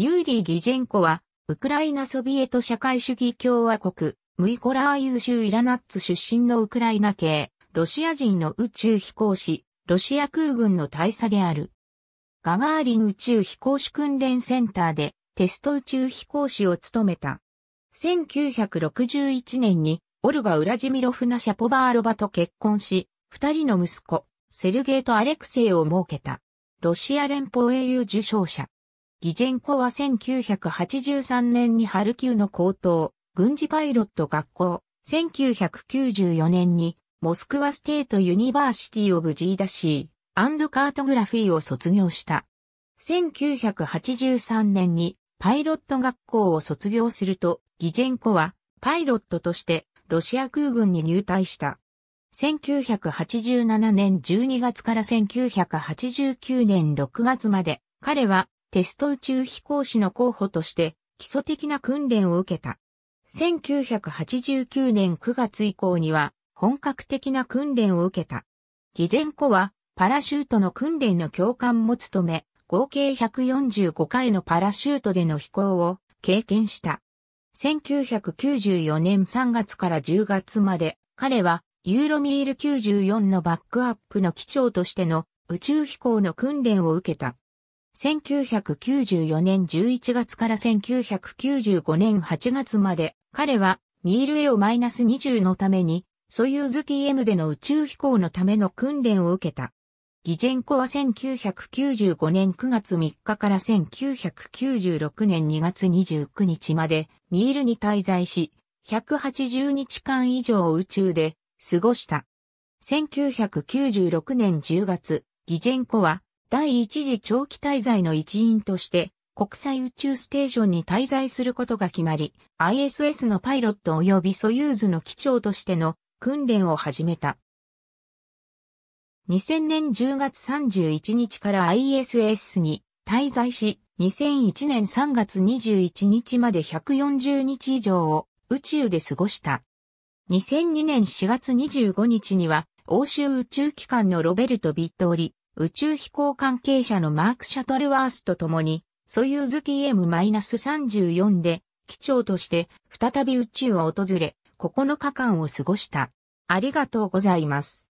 ユーリー・ギジェンコは、ウクライナソビエト社会主義共和国、ムイコラー優秀イラナッツ出身のウクライナ系、ロシア人の宇宙飛行士、ロシア空軍の大佐である。ガガーリン宇宙飛行士訓練センターでテスト宇宙飛行士を務めた。1961年にオルガ・ウラジミロフナ・シャポバーロバと結婚し、二人の息子、セルゲイとアレクセイを設けた。ロシア連邦英雄受賞者。ギジェンコは1983年にハルキウの高等、軍事パイロット学校、1994年に、モスクワステートユニバーシティオブジーダシー、アンドカートグラフィーを卒業した。1983年に、パイロット学校を卒業すると、ギジェンコは、パイロットとして、ロシア空軍に入隊した。1987年12月から1989年6月まで、彼はテスト宇宙飛行士の候補として基礎的な訓練を受けた。1989年9月以降には本格的な訓練を受けた。偽善子はパラシュートの訓練の教官も務め、合計145回のパラシュートでの飛行を経験した。1994年3月から10月まで彼はユーロミール94のバックアップの機長としての宇宙飛行の訓練を受けた。1994年11月から1995年8月まで、彼はミールマイナス2 0のために、ソユーズ TM での宇宙飛行のための訓練を受けた。ギジェンコは1995年9月3日から1996年2月29日までミールに滞在し、180日間以上宇宙で過ごした。1996年10月、ギジェンコは第一次長期滞在の一員として、国際宇宙ステーションに滞在することが決まり、ISS のパイロット及びソユーズの機長としての訓練を始めた。2000年10月31日から ISS に滞在し、2001年3月21日まで140日以上を宇宙で過ごした。2002年4月25日には、欧州宇宙機関のロベルト・ビットーリ、宇宙飛行関係者のマーク・シャトルワースと共に、ソユーズ TM-34 で、機長として再び宇宙を訪れ、9日間を過ごした。ありがとうございます。